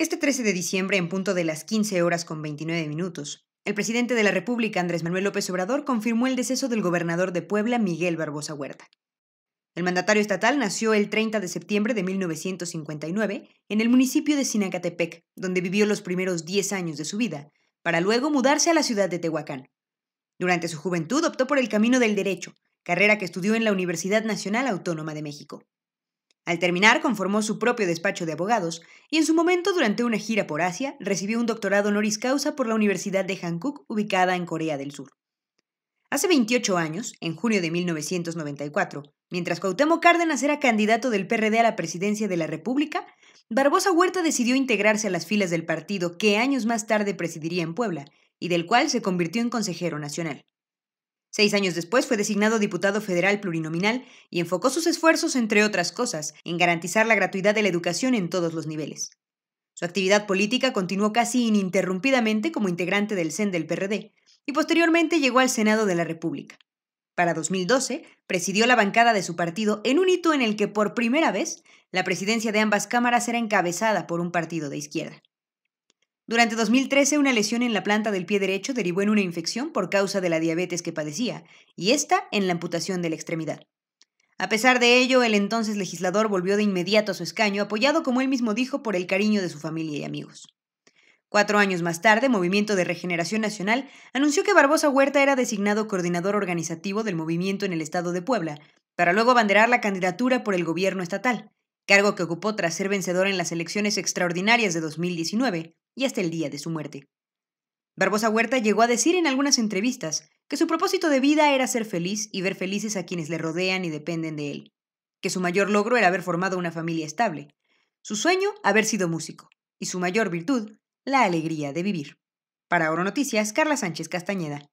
Este 13 de diciembre, en punto de las 15 horas con 29 minutos, el presidente de la República, Andrés Manuel López Obrador, confirmó el deceso del gobernador de Puebla, Miguel Barbosa Huerta. El mandatario estatal nació el 30 de septiembre de 1959 en el municipio de Sinacatepec, donde vivió los primeros 10 años de su vida, para luego mudarse a la ciudad de Tehuacán. Durante su juventud optó por el camino del derecho, carrera que estudió en la Universidad Nacional Autónoma de México. Al terminar, conformó su propio despacho de abogados y en su momento, durante una gira por Asia, recibió un doctorado honoris causa por la Universidad de Hankook, ubicada en Corea del Sur. Hace 28 años, en junio de 1994, mientras Cuauhtémoc Cárdenas era candidato del PRD a la presidencia de la República, Barbosa Huerta decidió integrarse a las filas del partido que años más tarde presidiría en Puebla y del cual se convirtió en consejero nacional. Seis años después fue designado diputado federal plurinominal y enfocó sus esfuerzos, entre otras cosas, en garantizar la gratuidad de la educación en todos los niveles. Su actividad política continuó casi ininterrumpidamente como integrante del CEN del PRD y posteriormente llegó al Senado de la República. Para 2012, presidió la bancada de su partido en un hito en el que por primera vez la presidencia de ambas cámaras era encabezada por un partido de izquierda. Durante 2013, una lesión en la planta del pie derecho derivó en una infección por causa de la diabetes que padecía, y esta en la amputación de la extremidad. A pesar de ello, el entonces legislador volvió de inmediato a su escaño, apoyado, como él mismo dijo, por el cariño de su familia y amigos. Cuatro años más tarde, Movimiento de Regeneración Nacional anunció que Barbosa Huerta era designado coordinador organizativo del movimiento en el estado de Puebla, para luego abanderar la candidatura por el gobierno estatal, cargo que ocupó tras ser vencedor en las elecciones extraordinarias de 2019, y hasta el día de su muerte. Barbosa Huerta llegó a decir en algunas entrevistas que su propósito de vida era ser feliz y ver felices a quienes le rodean y dependen de él, que su mayor logro era haber formado una familia estable, su sueño haber sido músico, y su mayor virtud, la alegría de vivir. Para Oro Noticias, Carla Sánchez Castañeda.